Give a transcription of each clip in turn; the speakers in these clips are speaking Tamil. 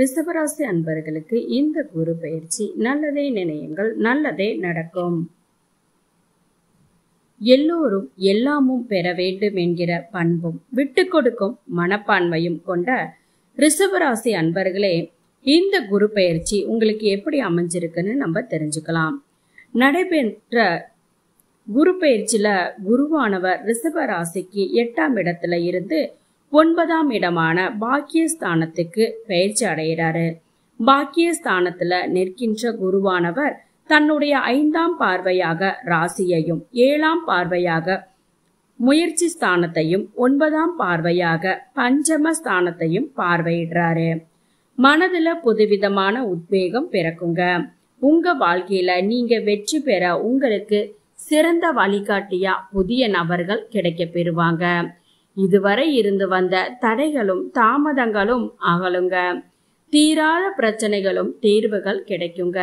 ரிஷபராசி அன்பர்களுக்கு இந்த குரு பயிற்சி நல்லதே நினையுங்கள் நல்லதே நடக்கும் எல்லோரும் எல்லாமும் பெற வேண்டும் என்கிற பண்பும் விட்டு கொடுக்கும் மனப்பான்மையும் கொண்ட ரிஷபராசி அன்பர்களே இந்த குரு பயிற்சி உங்களுக்கு எப்படி அமைஞ்சிருக்குன்னு நம்ம தெரிஞ்சுக்கலாம் நடைபெற்ற குரு பயிற்சியில குருவானவர் ரிஷப எட்டாம் இடத்துல இருந்து ஒன்பதாம் இடமான பாக்கியஸ்தானத்துக்கு பயிற்சி அடைகிறாரு பாக்கியஸ்தானத்துல நிற்கின்ற குருவானவர் தன்னுடைய ஐந்தாம் பார்வையாக ராசியையும் ஏழாம் பார்வையாக முயற்சி ஸ்தானத்தையும் ஒன்பதாம் பார்வையாக பஞ்சம ஸ்தானத்தையும் பார்வையிடுறாரு மனதுல புதுவிதமான உத்வேகம் பிறக்குங்க உங்க வாழ்க்கையில நீங்க வெற்றி பெற உங்களுக்கு சிறந்த வழிகாட்டியா புதிய நபர்கள் கிடைக்க பெறுவாங்க இதுவரை இருந்து வந்த தடைகளும் தாமதங்களும் அகலுங்க தீராத பிரச்சனைகளும் தீர்வுகள் கிடைக்குங்க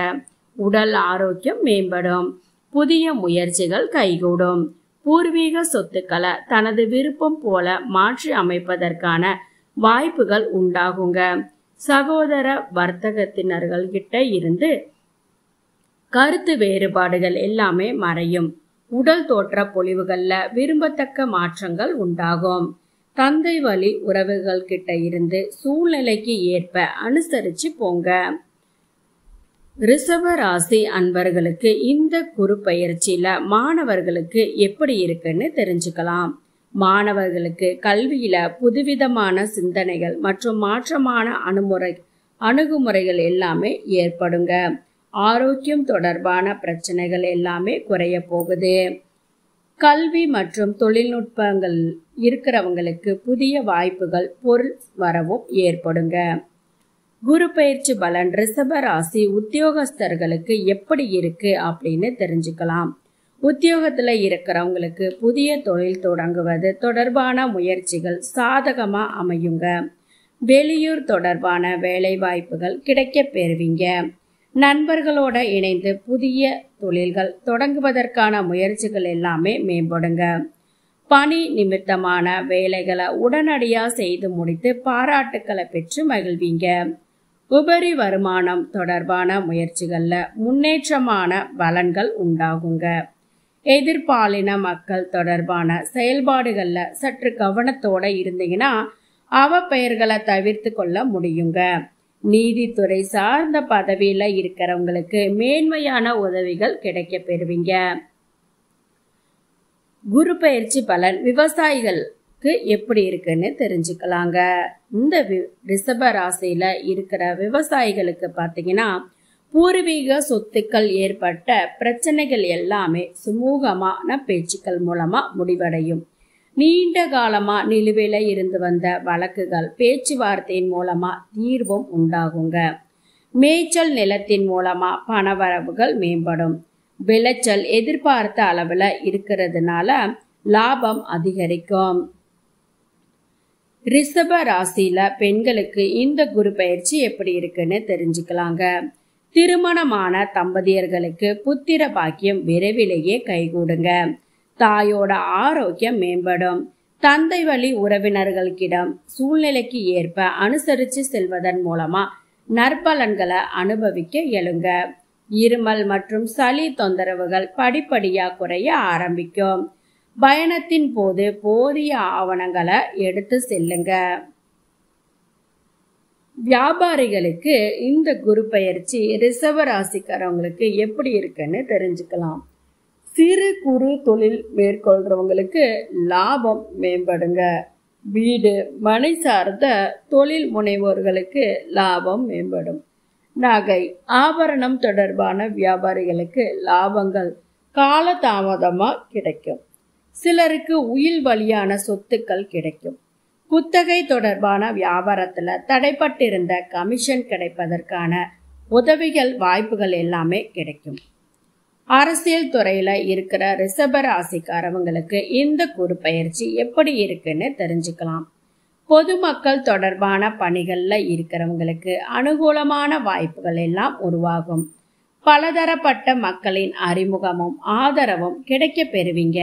உடல் ஆரோக்கியம் மேம்படும் புதிய முயற்சிகள் கைகூடும் பூர்வீக சொத்துக்களை தனது விருப்பம் போல மாற்றி அமைப்பதற்கான வாய்ப்புகள் உண்டாகுங்க சகோதர வர்த்தகத்தினர்கள்கிட்ட இருந்து கருத்து வேறுபாடுகள் எல்லாமே மறையும் உடல் தோற்ற பொழிவுகள்ல விரும்பத்தக்க மாற்றங்கள் உண்டாகும் தந்தை வழி உறவுகள் கிட்ட இருந்து சூழ்நிலைக்கு ஏற்ப அனுசரிச்சு போங்க ரிசர்வ ராசி அன்பர்களுக்கு இந்த குரு பயிற்சியில மாணவர்களுக்கு எப்படி இருக்குன்னு தெரிஞ்சுக்கலாம் மாணவர்களுக்கு கல்வியில புதுவிதமான சிந்தனைகள் மற்றும் மாற்றமான அணுமுறை அணுகுமுறைகள் எல்லாமே ஏற்படுங்க ஆரோக்கியம் தொடர்பான பிரச்சனைகள் எல்லாமே குறைய போகுது கல்வி மற்றும் தொழில்நுட்பங்கள் இருக்கிறவங்களுக்கு புதிய வாய்ப்புகள் பொருள் வரவும் ஏற்படுங்க குரு பயிற்சி பலன் ரிஷப ராசி உத்தியோகஸ்தர்களுக்கு எப்படி இருக்கு அப்படின்னு தெரிஞ்சுக்கலாம் உத்தியோகத்தில் இருக்கிறவங்களுக்கு புதிய தொழில் தொடங்குவது தொடர்பான முயற்சிகள் சாதகமாக அமையுங்க வெளியூர் தொடர்பான வேலை வாய்ப்புகள் கிடைக்க பெறுவீங்க நண்பர்களோட இணைந்து புதிய தொழில்கள் தொடங்குவதற்கான முயற்சிகள் எல்லாமே மேம்படுங்க பணி நிமித்தமான வேலைகளை உடனடியாக செய்து முடித்து பாராட்டுக்களை பெற்று மகிழ்வீங்க உபரி வருமானம் தொடர்பான முயற்சிகளில் முன்னேற்றமான பலன்கள் உண்டாகுங்க எதிர்பாலின மக்கள் தொடர்பான செயல்பாடுகளில் சற்று கவனத்தோடு இருந்தீங்கன்னா அவ பெயர்களை தவிர்த்து கொள்ள முடியுங்க நீதித்துறை சார்ந்த பதவியில் இருக்கிறவங்களுக்கு மேன்மையான உதவிகள் கிடைக்க பெறுவீங்க குரு பயிற்சி பலன் விவசாயிகளுக்கு எப்படி இருக்குன்னு தெரிஞ்சுக்கலாங்க இந்த ரிஷப ராசியில இருக்கிற விவசாயிகளுக்கு பார்த்தீங்கன்னா பூர்வீக சொத்துக்கள் ஏற்பட்ட பிரச்சனைகள் எல்லாமே சுமூகமான பேச்சுக்கள் மூலமா முடிவடையும் நீண்ட காலமா நிலுவையில இருந்து வந்த வழக்குகள் பேச்சுவார்த்தையின் மூலமா தீர்வும் உண்டாகுங்க மேய்ச்சல் நிலத்தின் மூலமா பணவரவுகள் மேம்படும் விளைச்சல் எதிர்பார்த்த அளவுல இருக்கிறதுனால லாபம் அதிகரிக்கும் ரிஷப ராசியில பெண்களுக்கு இந்த குரு பயிற்சி எப்படி இருக்குன்னு தெரிஞ்சுக்கலாங்க திருமணமான தம்பதியர்களுக்கு புத்திர பாக்கியம் விரைவிலேயே கைகூடுங்க தாயோட ஆரோக்கியம் மேம்படும் தந்தை வழி உறவினர்களுக்கிடம் சூழ்நிலைக்கு ஏற்ப அனுசரித்து செல்வதன் மூலமா நற்பலன்களை அனுபவிக்க எழுங்க இருமல் மற்றும் சளி தொந்தரவுகள் படிப்படியா குறைய ஆரம்பிக்கும் பயணத்தின் போது போதிய ஆவணங்களை எடுத்து செல்லுங்க வியாபாரிகளுக்கு இந்த குரு பயிற்சி ரிசர்வ ராசிக்காரவங்களுக்கு எப்படி இருக்குன்னு தெரிஞ்சுக்கலாம் சிறு குறு தொழில் மேற்கொள்றவங்களுக்கு லாபம் மேம்படுங்க வீடு மனை சார்ந்த தொழில் முனைவோர்களுக்கு லாபம் மேம்படும் நகை ஆபரணம் தொடர்பான வியாபாரிகளுக்கு லாபங்கள் கால கிடைக்கும் சிலருக்கு உயில் வழியான சொத்துக்கள் கிடைக்கும் குத்தகை தொடர்பான வியாபாரத்தில் தடைப்பட்டிருந்த கமிஷன் கிடைப்பதற்கான உதவிகள் வாய்ப்புகள் எல்லாமே கிடைக்கும் அரசியல் துறையில இருக்கிற ரிஷப ராசிக்காரவங்களுக்கு இந்த குறு பயிற்சி எப்படி இருக்குன்னு தெரிஞ்சுக்கலாம் பொதுமக்கள் தொடர்பான பணிகள்ல இருக்கிறவங்களுக்கு அனுகூலமான வாய்ப்புகள் எல்லாம் உருவாகும் பலதரப்பட்ட மக்களின் அறிமுகமும் ஆதரவும் கிடைக்க பெறுவீங்க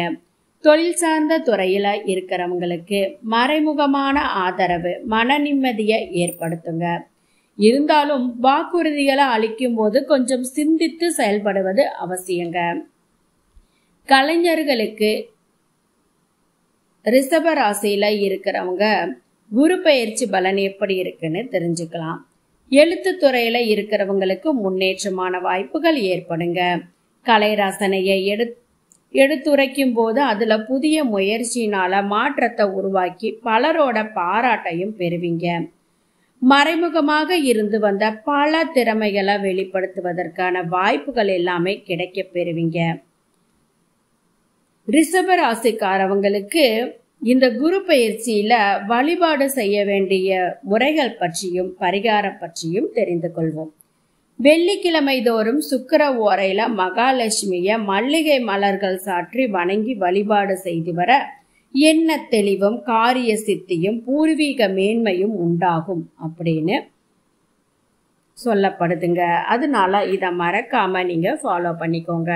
தொழில் சார்ந்த துறையில இருக்கிறவங்களுக்கு மறைமுகமான ஆதரவு மன நிம்மதியை ஏற்படுத்துங்க இருந்தாலும் வாக்குறுதிகளை அளிக்கும் போது கொஞ்சம் சிந்தித்து செயல்படுவது அவசியங்க கலைஞர்களுக்கு ரிஷப ராசியில இருக்கிறவங்க குரு பயிற்சி பலன் எப்படி இருக்குன்னு தெரிஞ்சுக்கலாம் எழுத்து துறையில இருக்கிறவங்களுக்கு முன்னேற்றமான வாய்ப்புகள் ஏற்படுங்க கலை எடு எடுத்துரைக்கும் போது அதுல புதிய முயற்சியினால மாற்றத்தை உருவாக்கி பலரோட பாராட்டையும் பெறுவீங்க மறைமுகமாக இருந்து வந்த பல திறமைகளை வெளிப்படுத்துவதற்கான வாய்ப்புகள் எல்லாமே கிடைக்க பெறுவீங்க ரிஷப ராசிக்காரவங்களுக்கு இந்த குரு பயிற்சியில வழிபாடு செய்ய வேண்டிய முறைகள் பற்றியும் பரிகாரம் பற்றியும் தெரிந்து கொள்வோம் வெள்ளிக்கிழமை தோறும் சுக்கர ஓரையில மகாலட்சுமிய மல்லிகை மலர்கள் சாற்றி வணங்கி வழிபாடு செய்து வர என்ன தெளிவும் காரிய சித்தியும் பூர்வீக மேன்மையும் உண்டாகும் அப்படின்னு சொல்லப்படுதுங்க அதனால இதை மறக்காம நீங்கள் ஃபாலோ பண்ணிக்கோங்க